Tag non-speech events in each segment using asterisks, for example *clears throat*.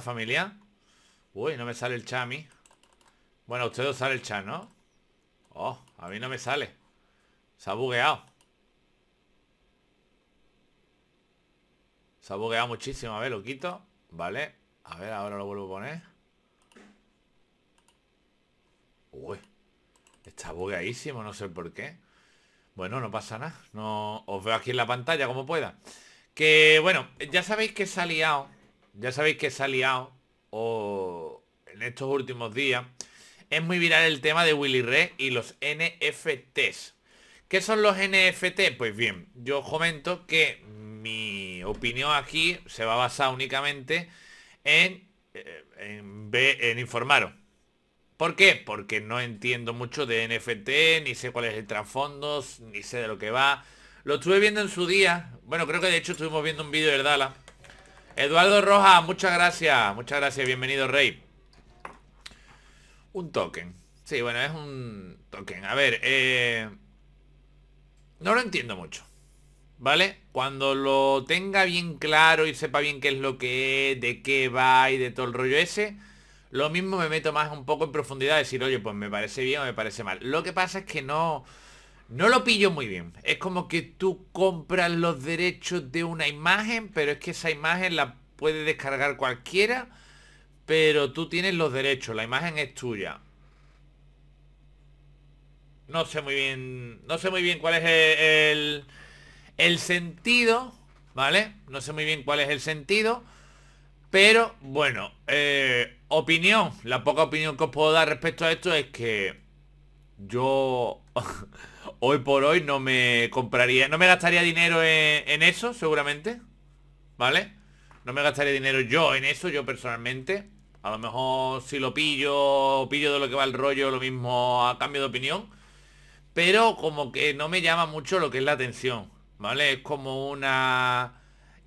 familia? Uy, no me sale el chami a mí Bueno, a ustedes os sale el chat, ¿no? Oh, a mí no me sale Se ha bugueado Se ha bugueado muchísimo A ver, lo quito Vale A ver, ahora lo vuelvo a poner Uy Está bugueadísimo, no sé por qué Bueno, no pasa nada no, Os veo aquí en la pantalla como pueda Que, bueno, ya sabéis que se ha liado ya sabéis que se ha liado en estos últimos días. Es muy viral el tema de Willy Red y los NFTs. ¿Qué son los NFT? Pues bien, yo os comento que mi opinión aquí se va a basar únicamente en, eh, en, informaros. ¿Por qué? Porque no entiendo mucho de NFT, ni sé cuál es el trasfondo, ni sé de lo que va. Lo estuve viendo en su día. Bueno, creo que de hecho estuvimos viendo un vídeo de Dala Eduardo Roja, muchas gracias. Muchas gracias, bienvenido, Rey. Un token. Sí, bueno, es un token. A ver, eh... No lo entiendo mucho. ¿Vale? Cuando lo tenga bien claro y sepa bien qué es lo que es, de qué va y de todo el rollo ese, lo mismo me meto más un poco en profundidad, decir, oye, pues me parece bien o me parece mal. Lo que pasa es que no... No lo pillo muy bien. Es como que tú compras los derechos de una imagen, pero es que esa imagen la puede descargar cualquiera, pero tú tienes los derechos, la imagen es tuya. No sé muy bien, no sé muy bien cuál es el, el sentido, ¿vale? No sé muy bien cuál es el sentido, pero bueno, eh, opinión, la poca opinión que os puedo dar respecto a esto es que yo... *laughs* hoy por hoy no me compraría, no me gastaría dinero en, eso, seguramente. ¿Vale? No me gastaría dinero yo en eso, yo personalmente. A lo mejor si lo pillo, pillo de lo que va el rollo, lo mismo a cambio de opinión. Pero como que no me llama mucho lo que es la atención, ¿vale? Es como una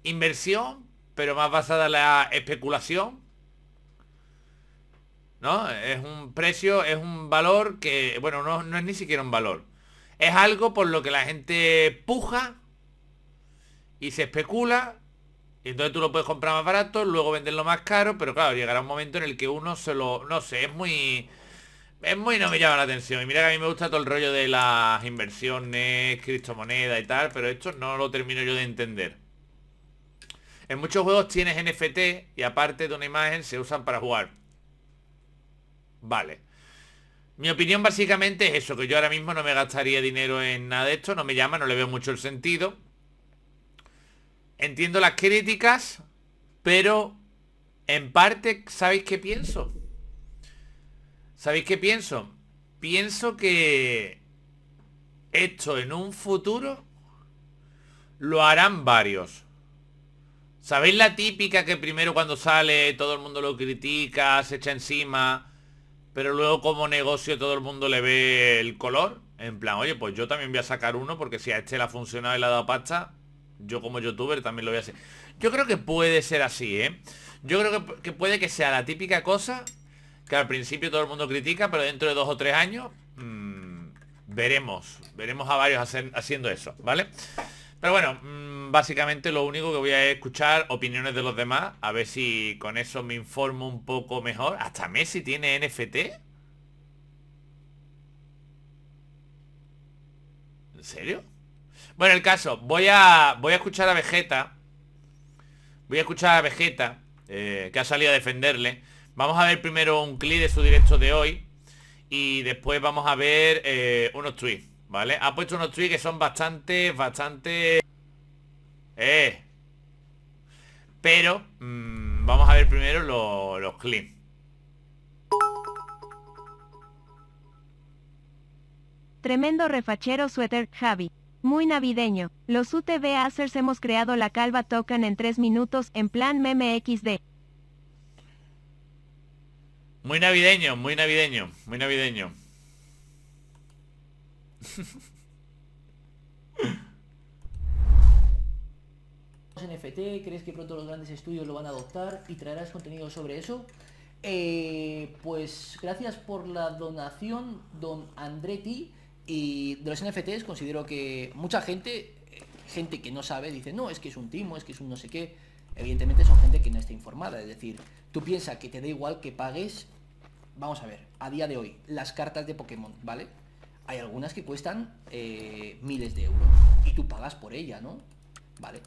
inversión, pero más basada en la especulación. ¿No? Es un precio, es un valor que, bueno, no es ni siquiera un valor. Es algo por lo que la gente puja y se especula. Y entonces tú lo puedes comprar más barato, luego venderlo más caro, pero claro, llegará un momento en el que uno se lo... No sé, es muy... Es muy no me llama la atención. Y mira que a mí me gusta todo el rollo de las inversiones, criptomonedas y tal, pero esto no lo termino yo de entender. En muchos juegos tienes NFT y aparte de una imagen se usan para jugar. Vale. Mi opinión básicamente es eso, que yo ahora mismo no me gastaría dinero en nada de esto, no me llama, no le veo mucho el sentido. Entiendo las críticas, pero en parte, ¿sabéis qué pienso? ¿Sabéis qué pienso? Pienso que esto en un futuro lo harán varios. ¿Sabéis la típica que primero cuando sale todo el mundo lo critica, se echa encima? pero luego como negocio todo el mundo le ve el color. En plan, oye, pues yo también voy a sacar uno porque si a este le ha funcionado y le ha dado pasta, yo como youtuber también lo voy a hacer. Yo creo que puede ser así, ¿eh? Yo creo que, puede que sea la típica cosa que al principio todo el mundo critica, pero dentro de dos o tres años mm, veremos. Veremos a varios haciendo eso, ¿vale? vale pero bueno, mm, básicamente lo único que voy a escuchar opiniones de los demás, a ver si con eso me informo un poco mejor. ¿Hasta Messi tiene NFT? ¿En serio? Bueno, el caso, voy a, voy a escuchar a Vegeta. Voy a escuchar a Vegeta, eh, que ha salido a defenderle. Vamos a ver primero un clip de su directo de hoy y después vamos a ver eh, unos tweets. Ha puesto unos tweets que son bastante, bastante... Eh. Pero mm, vamos a ver primero los, los clips. Tremendo refachero suéter, Javi. Muy navideño. Los UTV Acers hemos creado la calva tocan en 3 minutos en plan meme Muy navideño, muy navideño, muy navideño. NFT? ¿Crees que pronto los grandes estudios lo van a adoptar y traerás contenido sobre eso? Eh, pues gracias por la donación, don Andretti. Y de los NFTs considero que mucha gente, eh, gente que no sabe, dice, no, es que es un timo, es que es un no sé qué. Evidentemente son gente que no está informada. Es decir, tú piensas que te da igual que pagues, vamos a ver, a día de hoy, las cartas de Pokémon, ¿vale? hay algunas que cuestan eh, miles de euros y tú pagas por ella, ¿no? Vale.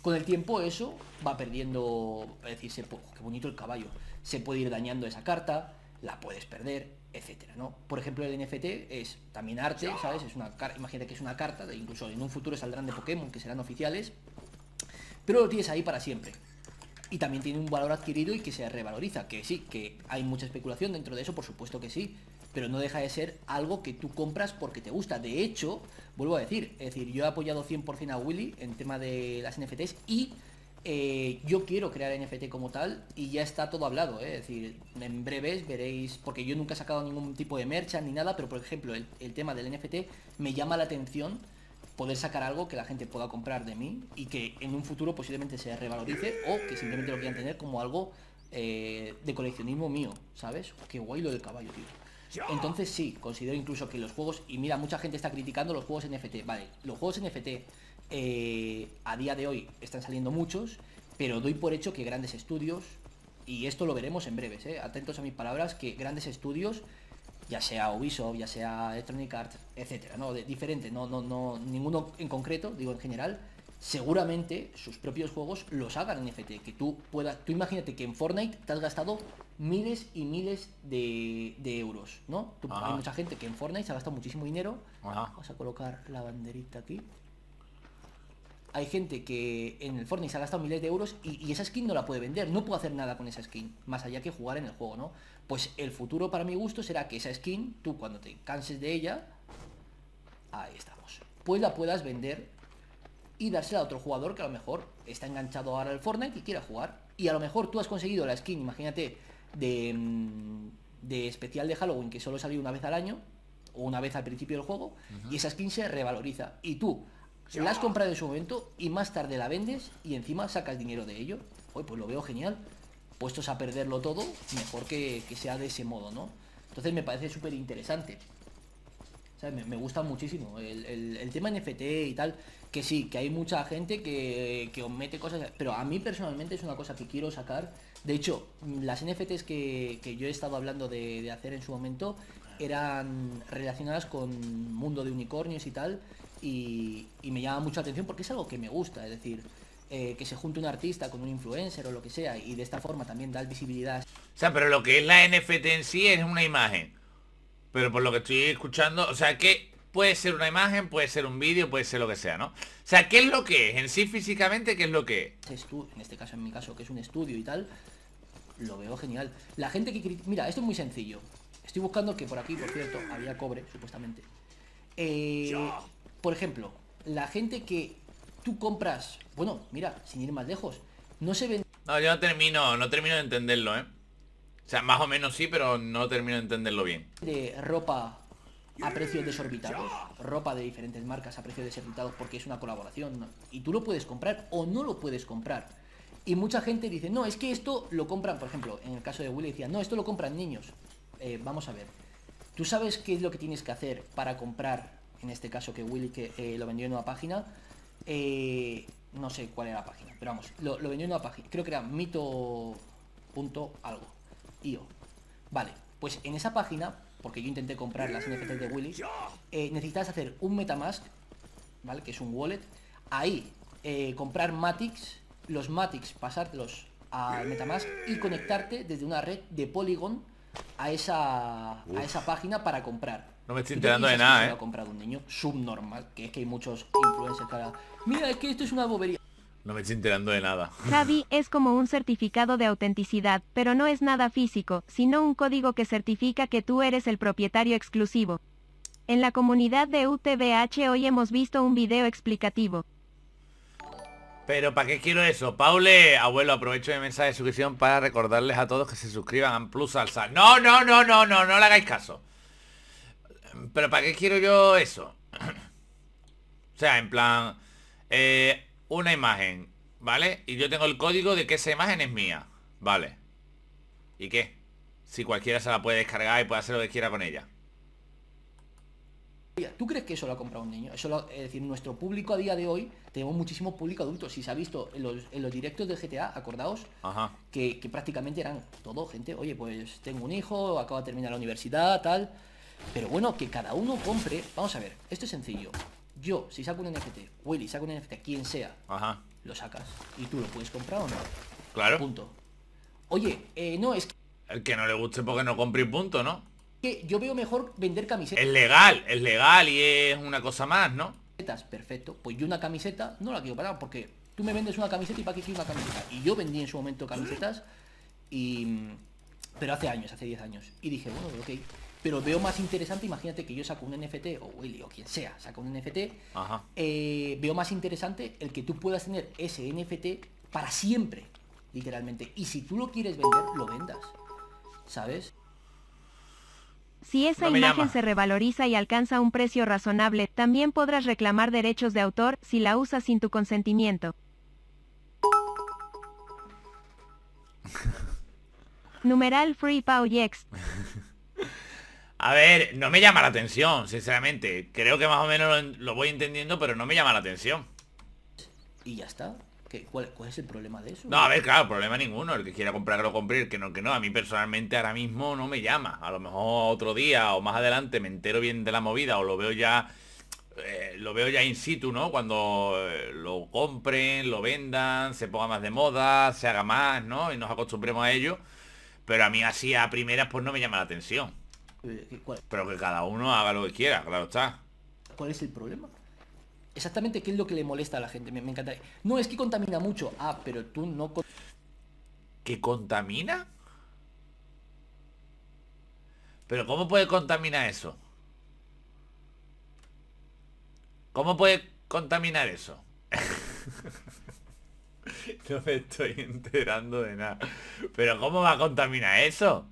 Con el tiempo eso va perdiendo, es decir, qué bonito el caballo, se puede ir dañando esa carta, la puedes perder, etcétera, ¿no? Por ejemplo, el NFT es también arte, ¿sabes? Es una imagínate que es una carta, incluso en un futuro saldrán de Pokémon que serán oficiales, pero lo tienes ahí para siempre y también tiene un valor adquirido y que se revaloriza, que sí, que hay mucha especulación dentro de eso, por supuesto que sí, pero no deja de ser algo que tú compras porque te gusta. De hecho, vuelvo a decir, es decir, yo he apoyado 100% a Willy en tema de las NFTs y eh, yo quiero crear NFT como tal y ya está todo hablado, ¿eh? es decir, en breves veréis, porque yo nunca he sacado ningún tipo de mercha ni nada, pero por ejemplo el tema del NFT me llama la atención poder sacar algo que la gente pueda comprar de mí y que en un futuro posiblemente se revalorice o que simplemente lo quieran tener como algo eh, de coleccionismo mío, ¿sabes? Qué guay lo del caballo, tío. Entonces sí, considero incluso que los juegos, y mira, mucha gente está criticando los juegos NFT, vale, los juegos NFT eh, a día de hoy están saliendo muchos, pero doy por hecho que grandes estudios, y esto lo veremos en breves, eh, atentos a mis palabras, que grandes estudios ya sea Ubisoft, ya sea Electronic Arts, etcétera, ¿no? De, diferente, no, no, no, ninguno en concreto, digo en general, seguramente sus propios juegos los hagan en NFT. Que tú puedas, tú imagínate que en Fortnite te has gastado miles y miles de, euros, ¿no? hay ah. mucha gente que en Fortnite se ha gastado muchísimo dinero. Ah. Vamos a colocar la banderita aquí hay gente que en el Fortnite se ha gastado miles de euros y, esa skin no la puede vender, no puede hacer nada con esa skin, más allá que jugar en el juego, ¿no? Pues el futuro para mi gusto será que esa skin, tú cuando te canses de ella, ahí estamos, pues la puedas vender y dársela a otro jugador que a lo mejor está enganchado ahora al Fortnite y quiera jugar. Y a lo mejor tú has conseguido la skin, imagínate, de, mm, especial de Halloween que solo salió una vez al año, o una vez al principio del juego, y esa skin se revaloriza. Y tú, la has comprado en su momento y más tarde la vendes y encima sacas dinero de ello. Oye, pues lo veo genial. Puestos a perderlo todo, mejor que, sea de ese modo, ¿no? Entonces me parece súper interesante. me, gusta muchísimo el, tema NFT y tal, que sí, que hay mucha gente que, que os mete cosas, pero a mí personalmente es una cosa que quiero sacar. De hecho, las NFTs que, yo he estado hablando de hacer en su momento eran relacionadas con mundo de unicornios y tal, y, me llama mucha atención porque es algo que me gusta, es decir, eh, que se junte un artista con un influencer o lo que sea y de esta forma también dar visibilidad. O sea, pero lo que es la NFT en sí es una imagen. Pero por lo que estoy escuchando, o sea, que puede ser una imagen, puede ser un vídeo, puede ser lo que sea, ¿no? O sea, ¿qué es lo que es? En sí físicamente, ¿qué es lo que es? En este caso, en mi caso, que es un estudio y tal, lo veo genial. La gente que... Mira, esto es muy sencillo. Estoy buscando que por aquí, por cierto, había cobre, supuestamente. Eh, por ejemplo, la gente que tú compras, bueno, mira, sin ir más lejos, no se vende... No, yo no termino, no termino de entenderlo, ¿eh? O sea, más o menos sí, pero no termino de entenderlo bien. De ropa a precios desorbitados, ropa de diferentes marcas a precios desorbitados porque es una colaboración y tú lo puedes comprar o no lo puedes comprar. Y mucha gente dice, no, es que esto lo compran, por ejemplo, en el caso de Willy decía, no, esto lo compran niños. Eh, vamos a ver, tú sabes qué es lo que tienes que hacer para comprar en este caso que Willy que eh, lo vendió en una página. Eh, no sé cuál era la página, pero vamos, lo, vendió en una página. Creo que era mito... mito.algo.io. Vale, pues en esa página, porque yo intenté comprar las NFTs de Willy, eh, necesitas hacer un Metamask, ¿vale? Que es un wallet. Ahí, comprar matics los matics pasártelos al Metamask y conectarte desde una red de Polygon a esa, a esa página para comprar. No me estoy enterando de nada, ¿eh? un niño subnormal, que es que hay muchos una No me estoy enterando de nada. Javi, *laughs* es como un certificado de autenticidad, pero no es nada físico, sino un código que certifica que tú eres el propietario exclusivo. En la comunidad de UTBH hoy hemos visto un video explicativo. Pero ¿para qué quiero eso? Paule, abuelo, aprovecho mi mensaje de suscripción para recordarles a todos que se suscriban a Plus alza No, no, no, no, no, no le hagáis caso. Pero ¿para qué quiero yo eso? *clears throat* o sea, en plan... Eh, una imagen, ¿vale? Y yo tengo el código de que esa imagen es mía. Vale. ¿Y qué? Si cualquiera se la puede descargar y puede hacer lo que quiera con ella. ¿Tú crees que eso lo ha comprado un niño? Eso es decir, nuestro público a día de hoy, tenemos muchísimo público adulto. Si se ha visto en los, directos de GTA, acordaos, Que, que prácticamente eran todo gente, oye, pues tengo un hijo, acaba de terminar la universidad, tal. Pero bueno, que cada uno compre. Vamos a ver, esto es sencillo. Yo, si saco un NFT, Willy saca un NFT, quien sea, lo sacas. Y tú lo puedes comprar o no. Claro. Punto. Oye, eh, no, es que. El que no le guste porque no compre punto, ¿no? Que yo veo mejor vender camisetas. Es legal, es legal y es una cosa más, ¿no? Perfecto. Pues yo una camiseta no la quiero parar porque tú me vendes una camiseta y para qué quiero una camiseta. Y yo vendí en su momento camisetas y. Pero hace años, hace 10 años. Y dije, bueno, ok pero veo más interesante, imagínate que yo saco un NFT, o Willy, o quien sea, saca un NFT, eh, veo más interesante el que tú puedas tener ese NFT para siempre, literalmente. Y si tú lo quieres vender, lo vendas, ¿sabes? Si esa imagen se revaloriza y alcanza un precio razonable, también podrás reclamar derechos de autor si la usas sin tu consentimiento. *laughs* Numeral Free Pau *laughs* A ver, no me llama la atención, sinceramente. Creo que más o menos lo, voy entendiendo, pero no me llama la atención. Y ya está. cuál, es el problema de eso? No, a ver, claro, problema ninguno. El que quiera comprar, o lo que no, que no. A mí personalmente ahora mismo no me llama. A lo mejor otro día o más adelante me entero bien de la movida o lo veo ya... Eh, lo veo ya in situ, ¿no? Cuando eh, lo compren, lo vendan, se ponga más de moda, se haga más, ¿no? Y nos acostumbremos a ello. Pero a mí así a primeras pues no me llama la atención. Eh, pero que cada uno haga lo que quiera, claro está. ¿Cuál es el problema? Exactamente qué es lo que le molesta a la gente. Me, encanta. No, es que contamina mucho. Ah, pero tú no... ¿Que contamina? ¿Pero cómo puede contaminar eso? ¿Cómo puede contaminar eso? *laughs* no me estoy enterando de nada. ¿Pero cómo va a contaminar eso?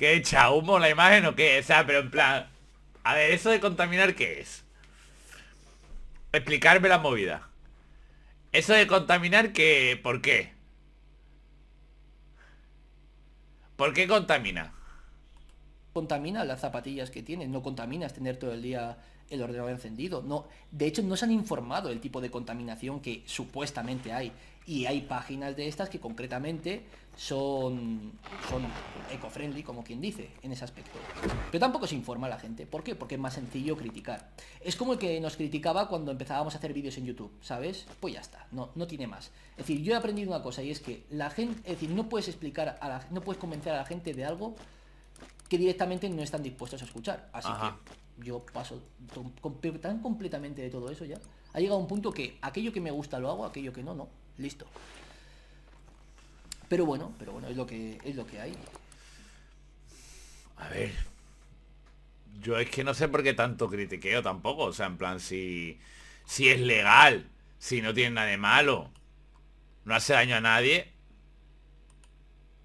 Que echa humo la imagen o qué? O sea, pero en plan... A ver, eso de contaminar, ¿qué es? Explicarme la movida. Eso de contaminar, ¿qué? ¿Por qué? ¿Por qué contamina? contamina las zapatillas que tienes, no contaminas tener todo el día el ordenador encendido. No, de hecho, no se han informado el tipo de contaminación que supuestamente hay. Y hay páginas de estas que concretamente son, son eco-friendly, como quien dice, en ese aspecto. Pero tampoco se informa a la gente. ¿Por qué? Porque es más sencillo criticar. Es como el que nos criticaba cuando empezábamos a hacer vídeos en YouTube, ¿sabes? Pues ya está, no, no tiene más. Es decir, yo he aprendido una cosa y es que la gente, es decir, no puedes explicar a la, no puedes convencer a la gente de algo que directamente no están dispuestos a escuchar. Así que yo paso tan completamente de todo eso ya. Ha llegado un punto que aquello que me gusta lo hago, aquello que no, no. Listo. Pero bueno, pero bueno, es lo que es lo que hay. A ver. Yo es que no sé por qué tanto critiqueo tampoco. O sea, en plan, si. Si es legal. Si no tiene nada de malo. No hace daño a nadie.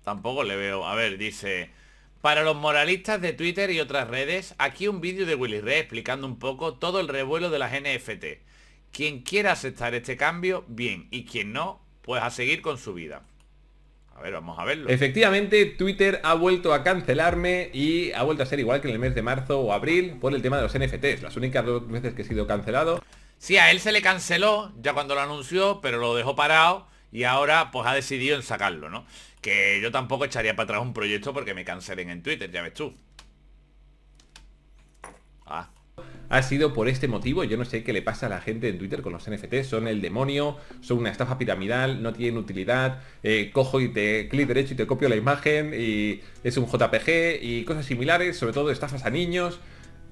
Tampoco le veo. A ver, dice. Para los moralistas de Twitter y otras redes, aquí un vídeo de Willy Rey explicando un poco todo el revuelo de las NFT. Quien quiera aceptar este cambio, bien, y quien no, pues a seguir con su vida. A ver, vamos a verlo. Efectivamente, Twitter ha vuelto a cancelarme y ha vuelto a ser igual que en el mes de marzo o abril por el tema de los NFTs, las únicas dos veces que he sido cancelado. Sí, a él se le canceló ya cuando lo anunció, pero lo dejó parado y ahora pues ha decidido en sacarlo, ¿no? Que yo tampoco echaría para atrás un proyecto porque me cancelen en Twitter, ya ves tú. Ah. Ha sido por este motivo, yo no sé qué le pasa a la gente en Twitter con los NFT, son el demonio, son una estafa piramidal, no tienen utilidad, eh, cojo y te clic derecho y te copio la imagen y es un JPG y cosas similares, sobre todo estafas a niños,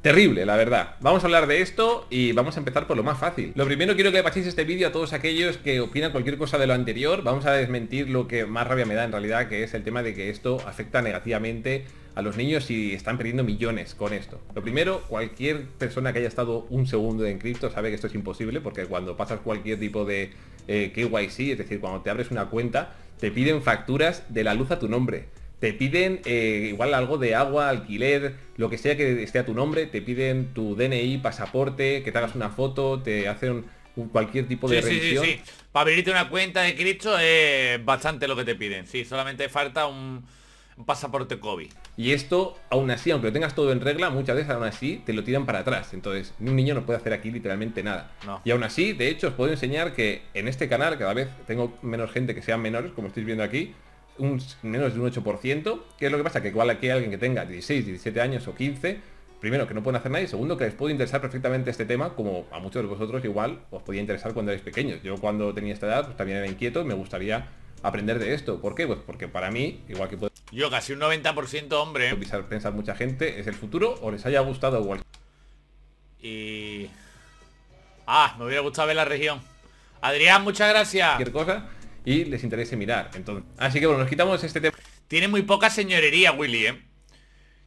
Terrible, la verdad. Vamos a hablar de esto y vamos a empezar por lo más fácil. Lo primero quiero que le paséis este vídeo a todos aquellos que opinan cualquier cosa de lo anterior. Vamos a desmentir lo que más rabia me da en realidad, que es el tema de que esto afecta negativamente a los niños y están perdiendo millones con esto. Lo primero, cualquier persona que haya estado un segundo en cripto sabe que esto es imposible porque cuando pasas cualquier tipo de eh, KYC, es decir, cuando te abres una cuenta, te piden facturas de la luz a tu nombre te piden eh, igual algo de agua, alquiler, lo que sea que esté a tu nombre, te piden tu DNI, pasaporte, que te hagas una foto, te hacen cualquier tipo de revisión. Sí, sí, sí. Para abrirte una cuenta de cripto es bastante lo que te piden. Sí, solamente falta un, pasaporte COVID. Y esto, aún así, aunque lo tengas todo en regla, muchas veces aún así te lo tiran para atrás. Entonces, un niño no puede hacer aquí literalmente nada. Y aún así, de hecho, os puedo enseñar que en este canal, cada vez tengo menos gente que sean menores, como estáis viendo aquí, un, menos de un 8%. ¿Qué es lo que pasa? Que igual aquí hay alguien que tenga 16, 17 años o 15, primero que no pueden hacer nada y segundo que les puede interesar perfectamente este tema, como a muchos de vosotros igual os podía interesar cuando erais pequeños. Yo cuando tenía esta edad pues, también era inquieto y me gustaría aprender de esto. ¿Por qué? Pues porque para mí, igual que puedo Yo casi un 90% hombre. Pensar, mucha gente, es el futuro o les haya gustado igual. Y... Ah, me hubiera gustado ver la región. Adrián, muchas gracias. ¿Qué cosa y les interese mirar. Entonces, así que bueno, nos quitamos este tema. Tiene muy poca señorería Willy, ¿eh?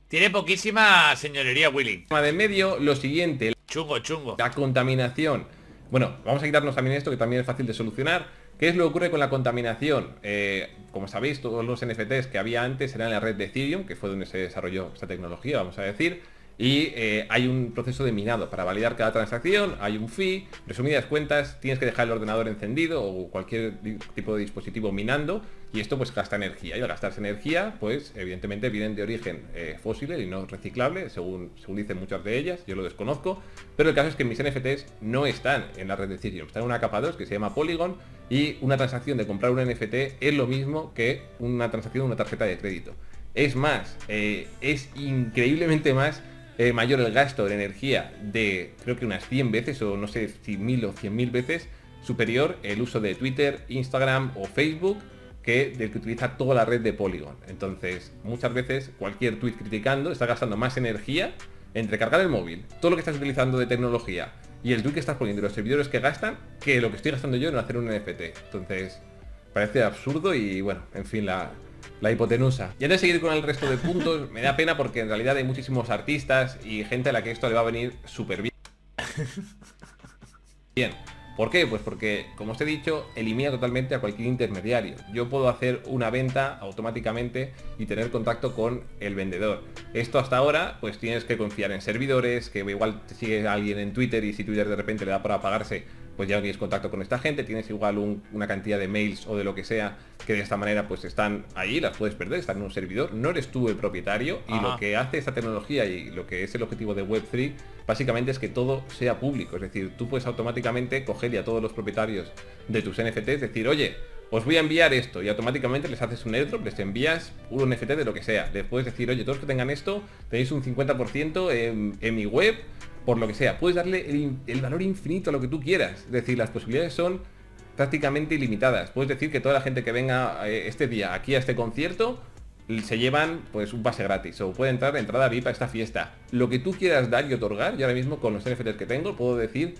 Tiene poquísima señorería Willy. De medio, lo siguiente. Chungo, chungo. La contaminación. Bueno, vamos a quitarnos también esto que también es fácil de solucionar. ¿Qué es lo que ocurre con la contaminación? Eh, como sabéis, todos los NFTs que había antes eran en la red de Ethereum, que fue donde se desarrolló esta tecnología, vamos a decir y eh, hay un proceso de minado. Para validar cada transacción hay un fee. Resumidas cuentas, tienes que dejar el ordenador encendido o cualquier tipo de dispositivo minando y esto pues gasta energía. Y al gastarse energía, pues evidentemente vienen de origen eh, fósil y no reciclable, según, según dicen muchas de ellas, yo lo desconozco. Pero el caso es que mis NFTs no están en la red de Ethereum, están en una capa 2 que se llama Polygon y una transacción de comprar un NFT es lo mismo que una transacción de una tarjeta de crédito. Es más, eh, es increíblemente más eh, mayor el gasto de energía de creo que unas 100 veces o no sé si mil o mil veces superior el uso de Twitter, Instagram o Facebook que del que utiliza toda la red de Polygon. Entonces, muchas veces cualquier tweet criticando está gastando más energía entre cargar el móvil, todo lo que estás utilizando de tecnología y el tweet que estás poniendo los servidores que gastan, que lo que estoy gastando yo en hacer un NFT. Entonces, parece absurdo y bueno, en fin, la, la hipotenusa. Y antes de seguir con el resto de puntos, me da pena porque en realidad hay muchísimos artistas y gente a la que esto le va a venir súper bien. *laughs* Bien. ¿Por qué? Pues porque, como os he dicho, elimina totalmente a cualquier intermediario. Yo puedo hacer una venta automáticamente y tener contacto con el vendedor. Esto hasta ahora, pues tienes que confiar en servidores, que igual te sigue alguien en Twitter y si Twitter de repente le da por apagarse, pues ya no tienes contacto con esta gente, tienes igual una cantidad de mails o de lo que sea que de esta manera pues están ahí, las puedes perder, están en un servidor, no eres tú el propietario y lo que hace esta tecnología y lo que es el objetivo de Web3 básicamente es que todo sea público. Es decir, tú puedes automáticamente coger a todos los propietarios de tus NFTs, decir, oye, os voy a enviar esto y automáticamente les haces un airdrop, les envías un NFT de lo que sea. Después puedes decir, oye, todos que tengan esto, tenéis un 50% en, mi web, por lo que sea. Puedes darle el, el valor infinito a lo que tú quieras. Es decir, las posibilidades son prácticamente ilimitadas. Puedes decir que toda la gente que venga eh, este día aquí a este concierto se llevan pues un pase gratis o puede entrar de entrada VIP a esta fiesta. Lo que tú quieras dar y otorgar, yo ahora mismo con los NFTs que tengo puedo decir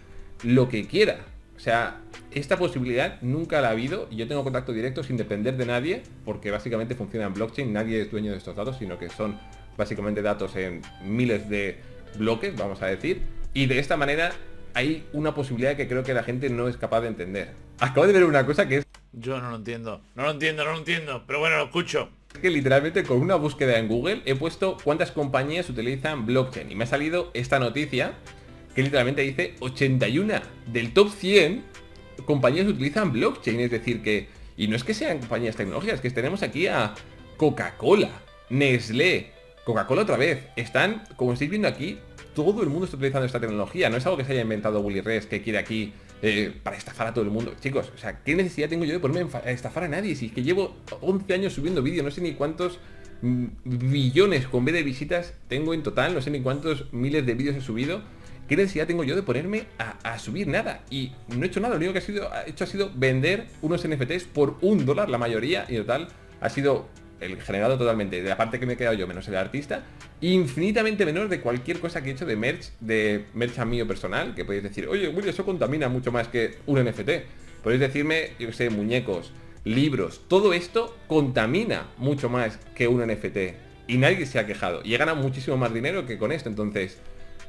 lo que quiera. O sea, esta posibilidad nunca la ha habido y yo tengo contacto directo sin depender de nadie porque básicamente funciona en blockchain, nadie es dueño de estos datos, sino que son básicamente datos en miles de bloques, vamos a decir, y de esta manera hay una posibilidad que creo que la gente no es capaz de entender. Acabo de ver una cosa que es... Yo no lo entiendo, no lo entiendo, no lo entiendo, pero bueno, lo escucho que literalmente con una búsqueda en Google he puesto cuántas compañías utilizan blockchain y me ha salido esta noticia que literalmente dice 81 del top 100 compañías utilizan blockchain, es decir que, y no es que sean compañías tecnológicas, que tenemos aquí a Coca-Cola, Nestlé, Coca-Cola otra vez, están, como estáis viendo aquí, todo el mundo está utilizando esta tecnología, no es algo que se haya inventado Willy Res que quiere aquí eh, para estafar a todo el mundo. Chicos, o sea, ¿qué necesidad tengo yo de ponerme a estafar a nadie? Si es que llevo 11 años subiendo vídeos, no sé ni cuántos mm, billones con B de visitas tengo en total, no sé ni cuántos miles de vídeos he subido. ¿Qué necesidad tengo yo de ponerme a, subir nada? Y no he hecho nada, lo único que ha sido, he hecho ha sido vender unos NFTs por un dólar, la mayoría, y en total ha sido el generado totalmente, de la parte que me he quedado yo menos el artista, infinitamente menor de cualquier cosa que he hecho de merch, de merch a mío personal, que podéis decir, oye, eso contamina mucho más que un NFT. Podéis decirme, yo que sé, muñecos, libros, todo esto contamina mucho más que un NFT. Y nadie se ha quejado. Y he ganado muchísimo más dinero que con esto. Entonces,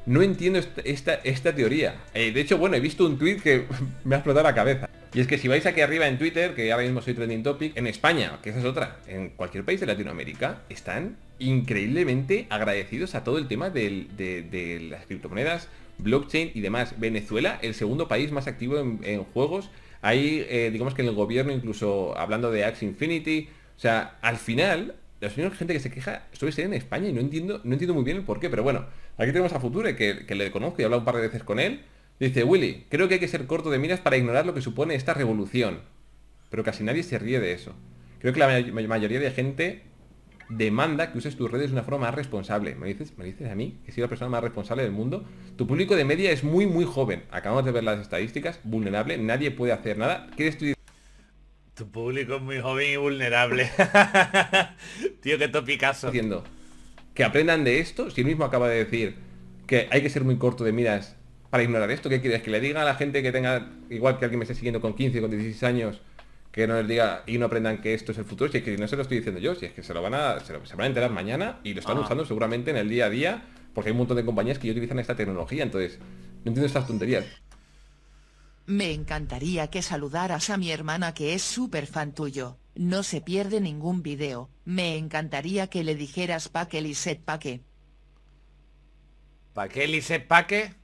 no entiendo esta, teoría. Eh, de hecho, bueno, he visto un tweet que *laughs* me ha explotado la cabeza. Y es que si vais aquí arriba en Twitter, que ahora mismo soy trending topic, en España, que esa es otra, en cualquier país de Latinoamérica, están increíblemente agradecidos a todo el tema de, las criptomonedas, blockchain y demás. Venezuela, el segundo país más activo en, juegos. Ahí, eh, digamos que en el gobierno, incluso hablando de Axe Infinity, o sea, al final, la gente que se queja suele ser en España y no entiendo, no entiendo muy bien el por qué, pero bueno, aquí tenemos a Future, que, que le conozco y he hablado un par de veces con él. Dice Willy, creo que hay que ser corto de miras para ignorar lo que supone esta revolución. Pero casi nadie se ríe de eso. Creo que la mayoría de gente demanda que uses tus redes de una forma más responsable. ¿Me dices, ¿Me dices a mí? Que soy la persona más responsable del mundo. Tu público de media es muy, muy joven. Acabamos de ver las estadísticas. Vulnerable. Nadie puede hacer nada. ¿Qué estoy Tu público es muy joven y vulnerable. *laughs* Tío, qué topicazo. Diciendo que aprendan de esto. Si él mismo acaba de decir que hay que ser muy corto de miras para ignorar esto? ¿Qué quieres? ¿Que le diga a la gente que tenga, igual que alguien me esté siguiendo con 15, con 16 años, que no les diga y no aprendan que esto es el futuro? Si es que no se lo estoy diciendo yo, si es que se lo van a, se, lo, van a enterar mañana y lo están ah. usando seguramente en el día a día, porque hay un montón de compañías que ya utilizan esta tecnología, entonces, no entiendo estas tonterías. Me encantaría que saludaras a mi hermana que es súper fan tuyo. No se pierde ningún video. Me encantaría que le dijeras que? Lisette Paque. ¿Paque Paque?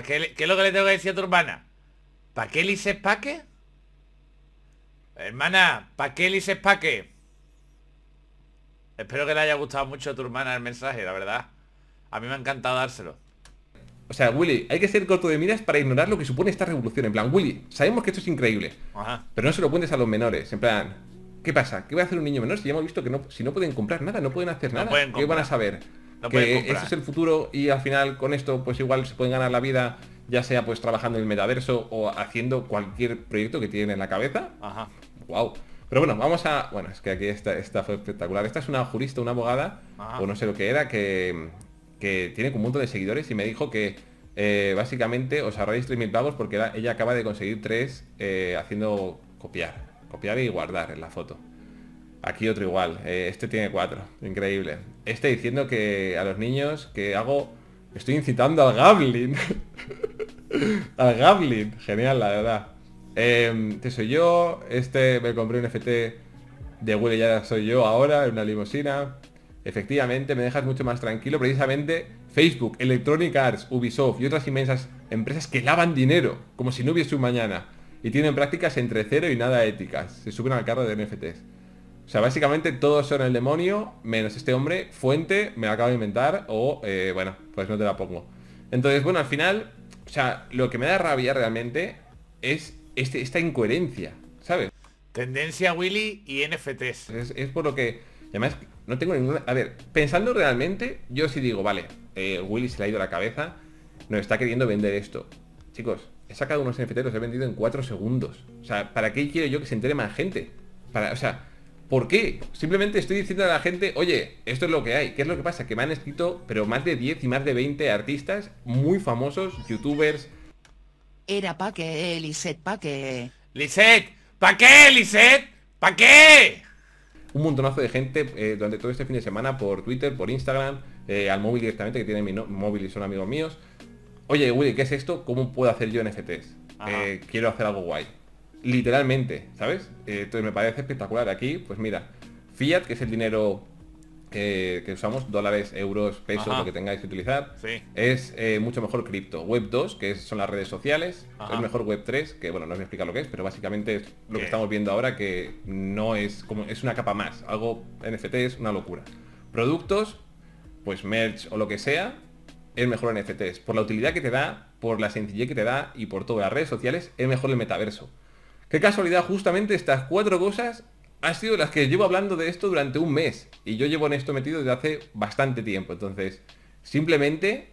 qué, es lo que le tengo que decir a tu hermana? ¿Para qué le qué? Hermana, ¿para qué le pa qué? Espero que le haya gustado mucho a tu hermana el mensaje, la verdad. A mí me ha encantado dárselo. O sea, Willy, hay que ser corto de miras para ignorar lo que supone esta revolución. En plan, Willy, sabemos que esto es increíble. Pero no se lo cuentes a los menores. En plan, ¿qué pasa? ¿Qué va a hacer un niño menor si ya hemos visto que no, si no pueden comprar nada, no pueden hacer nada? ¿Qué van a saber? que ese es el futuro y al final con esto pues igual se pueden ganar la vida ya sea pues trabajando en el metaverso o haciendo cualquier proyecto que tienen en la cabeza. Ajá. Wow. Pero bueno, vamos a... Bueno, es que aquí esta, esta fue espectacular. Esta es una jurista, una abogada, o no sé lo que era, que, que tiene un montón de seguidores y me dijo que eh, básicamente os ahorráis 3.000 pavos porque ella acaba de conseguir tres eh, haciendo copiar. Copiar y guardar en la foto. Aquí otro igual. Eh, este tiene cuatro. Increíble. Este diciendo que a los niños que hago... Estoy incitando al Gablin. *laughs* al Gablin. Genial, la verdad. Eh, este soy yo. Este me compré un NFT de Willy ya soy yo ahora, en una limosina Efectivamente, me dejas mucho más tranquilo. Precisamente Facebook, Electronic Arts, Ubisoft y otras inmensas empresas que lavan dinero, como si no hubiese un mañana. Y tienen prácticas entre cero y nada éticas. Se suben al carro de NFTs. O sea, básicamente todos son el demonio, menos este hombre, fuente, me lo acabo de inventar, o eh, bueno, pues no te la pongo. Entonces, bueno, al final, o sea, lo que me da rabia realmente es este, esta incoherencia, ¿sabes? Tendencia Willy y NFTs. Es, por lo que, además, no tengo ninguna... A ver, pensando realmente, yo sí digo, vale, eh, Willy se le ha ido la cabeza, nos está queriendo vender esto. Chicos, he sacado unos NFT, los he vendido en 4 segundos. O sea, ¿para qué quiero yo que se entere más gente? Para, o sea, ¿Por qué? Simplemente estoy diciendo a la gente, oye, esto es lo que hay. ¿Qué es lo que pasa? Que me han escrito, pero más de 10 y más de 20 artistas muy famosos, youtubers. Era pa' que, Lisette, pa' que... Lisette, ¿pa' qué, Lisette? ¿Pa' qué? Un montonazo de gente eh, durante todo este fin de semana por Twitter, por Instagram, eh, al móvil directamente, que tienen mi móvil y son amigos míos. Oye, Willy, ¿qué es esto? ¿Cómo puedo hacer yo NFTs? Eh, quiero hacer algo guay literalmente, ¿sabes? Eh, entonces me parece espectacular. Aquí, pues mira, fiat, que es el dinero eh, que usamos, dólares, euros, pesos, lo que tengáis que utilizar, es eh, mucho mejor cripto. Web 2, que son las redes sociales, es mejor Web 3, que bueno, no os voy a explicar lo que es, pero básicamente es lo que estamos viendo ahora, que no es como, es una capa más, algo NFT es una locura. Productos, pues merch o lo que sea, es mejor NFTs. Por la utilidad que te da, por la sencillez que te da y por todas las redes sociales, es mejor el metaverso. Qué casualidad, justamente estas cuatro cosas han sido las que llevo hablando de esto durante un mes. Y yo llevo en esto metido desde hace bastante tiempo. Entonces, simplemente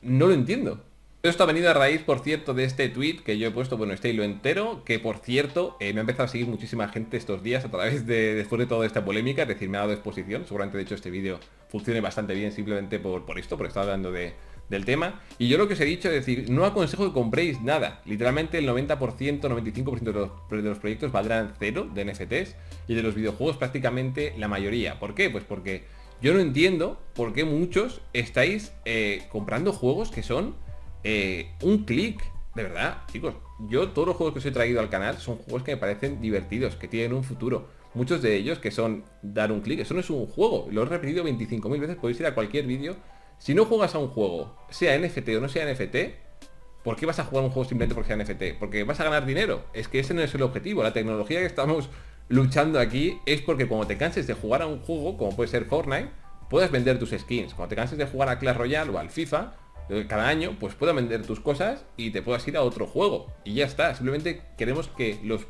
no lo entiendo. Esto ha venido a raíz, por cierto, de este tweet que yo he puesto, bueno, este lo entero, que por cierto, eh, me ha empezado a seguir muchísima gente estos días a través de, después de toda esta polémica, es decir, me ha dado exposición, seguramente de hecho este vídeo funcione bastante bien simplemente por, por esto, porque estaba hablando de, del tema. Y yo lo que os he dicho es decir, no aconsejo que compréis nada. Literalmente el 90%, 95% de los, proyectos valdrán cero de NFTs y de los videojuegos prácticamente la mayoría. ¿Por qué? Pues porque yo no entiendo por qué muchos estáis eh, comprando juegos que son eh, un clic. De verdad, chicos, yo todos los juegos que os he traído al canal son juegos que me parecen divertidos, que tienen un futuro. Muchos de ellos que son dar un clic, eso no es un juego, lo he repetido 25.000 veces, podéis ir a cualquier vídeo si no juegas a un juego, sea NFT o no sea NFT, ¿por qué vas a jugar un juego simplemente porque sea NFT? Porque vas a ganar dinero. Es que ese no es el objetivo. La tecnología que estamos luchando aquí es porque cuando te canses de jugar a un juego, como puede ser Fortnite, puedas vender tus skins. Cuando te canses de jugar a Clash Royale o al FIFA, eh, cada año, pues puedas vender tus cosas y te puedas ir a otro juego. Y ya está. Simplemente queremos que los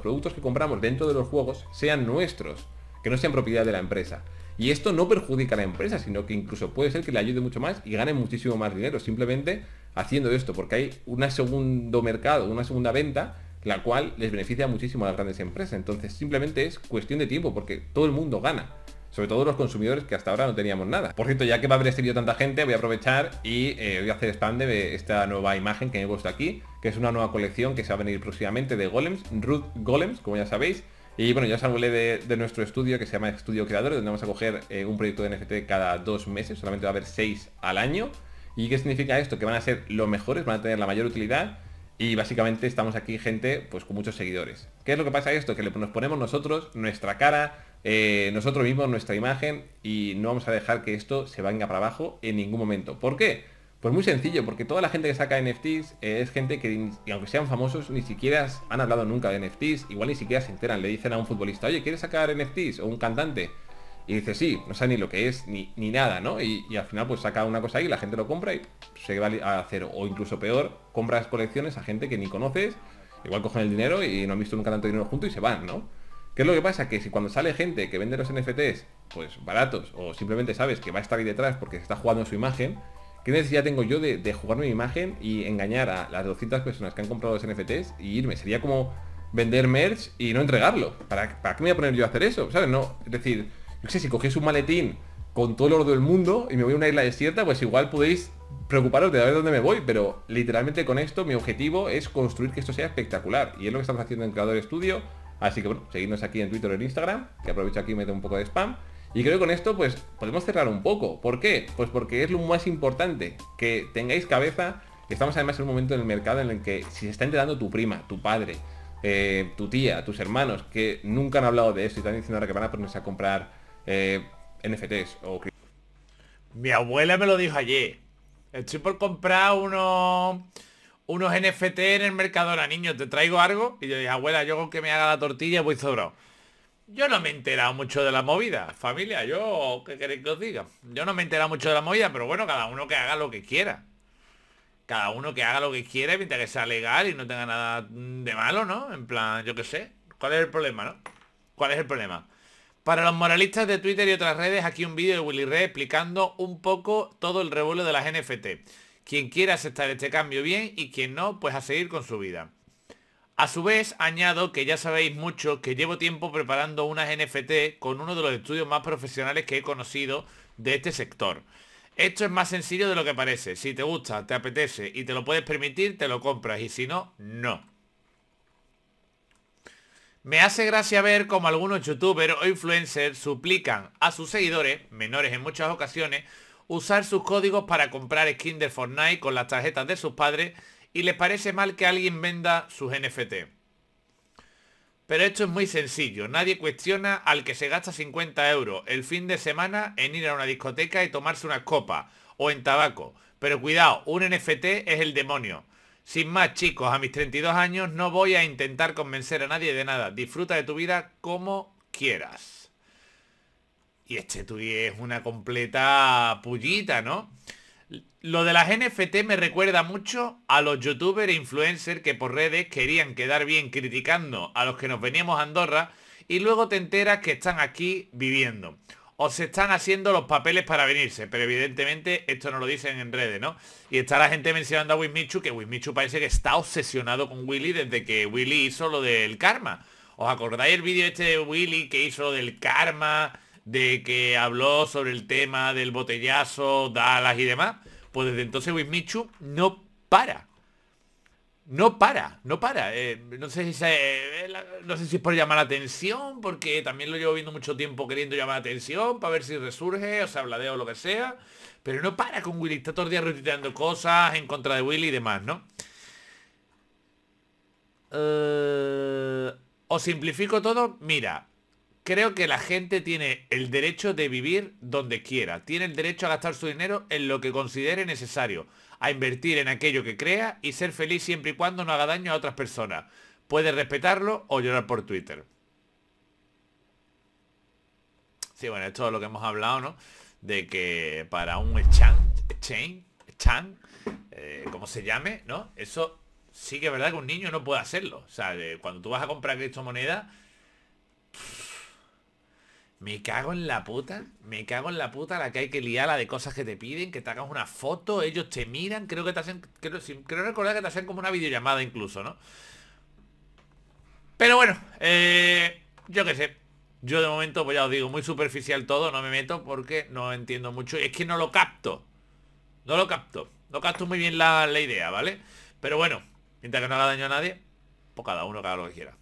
productos que compramos dentro de los juegos sean nuestros, que no sean propiedad de la empresa. Y esto no perjudica a la empresa, sino que incluso puede ser que le ayude mucho más y gane muchísimo más dinero simplemente haciendo esto, porque hay un segundo mercado, una segunda venta, la cual les beneficia muchísimo a las grandes empresas. Entonces simplemente es cuestión de tiempo, porque todo el mundo gana sobre todo los consumidores que hasta ahora no teníamos nada. Por cierto, ya que va a haber vídeo tanta gente, voy a aprovechar y eh, voy a hacer spam de esta nueva imagen que he puesto aquí, que es una nueva colección que se va a venir próximamente de Golems, Root Golems, como ya sabéis, y bueno, ya os hablé de, nuestro estudio que se llama Estudio creadores donde vamos a coger eh, un proyecto de NFT cada dos meses, solamente va a haber seis al año. ¿Y qué significa esto? Que van a ser los mejores, van a tener la mayor utilidad y básicamente estamos aquí gente pues con muchos seguidores. ¿Qué es lo que pasa esto? Que nos ponemos nosotros, nuestra cara, eh, nosotros mismos, nuestra imagen y no vamos a dejar que esto se venga para abajo en ningún momento. ¿Por qué? Pues muy sencillo, porque toda la gente que saca NFTs eh, es gente que, aunque sean famosos, ni siquiera han hablado nunca de NFTs, igual ni siquiera se enteran, le dicen a un futbolista, oye, ¿quieres sacar NFTs? O un cantante. Y dice, sí, no sabe ni lo que es, ni, ni nada, ¿no? Y, al final pues saca una cosa ahí, la gente lo compra y se va a hacer, o incluso peor, compras colecciones a gente que ni conoces, igual cogen el dinero y no han visto nunca tanto dinero junto y se van, ¿no? ¿Qué es lo que pasa? Que si cuando sale gente que vende los NFTs, pues baratos, o simplemente sabes que va a estar ahí detrás porque se está jugando en su imagen, ¿Qué necesidad tengo yo de, jugar mi imagen y engañar a las 200 personas que han comprado los NFTs y irme? Sería como vender merch y no entregarlo. ¿Para, qué me voy a poner yo a hacer eso? ¿Sabes? No, es decir, yo sé, si cogéis un maletín con todo el oro del mundo y me voy a una isla desierta, pues igual podéis preocuparos de a ver dónde me voy, pero literalmente con esto mi objetivo es construir que esto sea espectacular. Y es lo que estamos haciendo en Creador Studio. Así que bueno, seguidnos aquí en Twitter o en Instagram, que aprovecho aquí y meto un poco de spam. Y creo que con esto pues podemos cerrar un poco. ¿Por qué? Pues porque es lo más importante, que tengáis cabeza. Estamos además en un momento en el mercado en el que si se está enterando tu prima, tu padre, eh, tu tía, tus hermanos, que nunca han hablado de eso y están diciendo ahora que van a ponerse a comprar eh, NFTs o... Mi abuela me lo dijo ayer. Estoy por comprar unos unos NFT en el Mercadona, niño, ¿te traigo algo? Y yo dije, abuela, yo con que me haga la tortilla voy sobrado. Yo no me he enterado mucho de la movida, familia, yo, ¿qué queréis que os diga? Yo no me he enterado mucho de la movida, pero bueno, cada uno que haga lo que quiera. Cada uno que haga lo que quiera mientras que sea legal y no tenga nada de malo, ¿no? En plan, yo qué sé. ¿Cuál es el problema, no? ¿Cuál es el problema? Para los moralistas de Twitter y otras redes, aquí un vídeo de Willy Rey explicando un poco todo el revuelo de las NFT. Quien quiera aceptar este cambio bien y quien no, pues a seguir con su vida. A su vez, añado que ya sabéis mucho que llevo tiempo preparando unas NFT con uno de los estudios más profesionales que he conocido de este sector. Esto es más sencillo de lo que parece. Si te gusta, te apetece y te lo puedes permitir, te lo compras. Y si no, no. Me hace gracia ver como algunos youtubers o influencers suplican a sus seguidores, menores en muchas ocasiones, usar sus códigos para comprar skins de Fortnite con las tarjetas de sus padres y les parece mal que alguien venda sus NFT. Pero esto es muy sencillo, nadie cuestiona al que se gasta 50 euros el fin de semana en ir a una discoteca y tomarse una copa o en tabaco. Pero cuidado, un NFT es el demonio. Sin más chicos, a mis 32 años no voy a intentar convencer a nadie de nada. Disfruta de tu vida como quieras. Y este tuyo es una completa pullita, ¿no? Lo de las NFT me recuerda mucho a los youtubers e influencers que por redes querían quedar bien criticando a los que nos veníamos a Andorra y luego te enteras que están aquí viviendo. O se están haciendo los papeles para venirse, pero evidentemente esto no lo dicen en redes, ¿no? Y está la gente mencionando a Wismichu, que Wismichu parece que está obsesionado con Willy desde que Willy hizo lo del karma. ¿Os acordáis el vídeo este de Willy que hizo lo del karma? de que habló sobre el tema del botellazo, Dallas y demás, pues desde entonces Michu no para. No para, no para. Eh, no, sé si eh, no sé si es por llamar la atención, porque también lo llevo viendo mucho tiempo queriendo llamar la atención, para ver si resurge, o se de o lo que sea. Pero no para con Willy, está todo el día cosas en contra de Willy y demás, ¿no? Eh, ¿Os simplifico todo? Mira, creo que la gente tiene el derecho de vivir donde quiera. Tiene el derecho a gastar su dinero en lo que considere necesario. A invertir en aquello que crea y ser feliz siempre y cuando no haga daño a otras personas. Puede respetarlo o llorar por Twitter. Sí, bueno, esto es lo que hemos hablado, ¿no? De que para un exchange, exchange, eh, como se llame, ¿no? Eso sí que es verdad que un niño no puede hacerlo. O sea, cuando tú vas a comprar criptomonedas... Me cago en la puta, me cago en la puta la que hay que liar, la de cosas que te piden, que te hagas una foto, ellos te miran, creo que te hacen, creo, creo recordar que te hacen como una videollamada incluso, ¿no? Pero bueno, eh, yo qué sé, yo de momento, pues ya os digo, muy superficial todo, no me meto porque no entiendo mucho, es que no lo capto, no lo capto, no capto muy bien la, la idea, ¿vale? Pero bueno, mientras que no haga daño a nadie, pues cada uno que haga lo que quiera.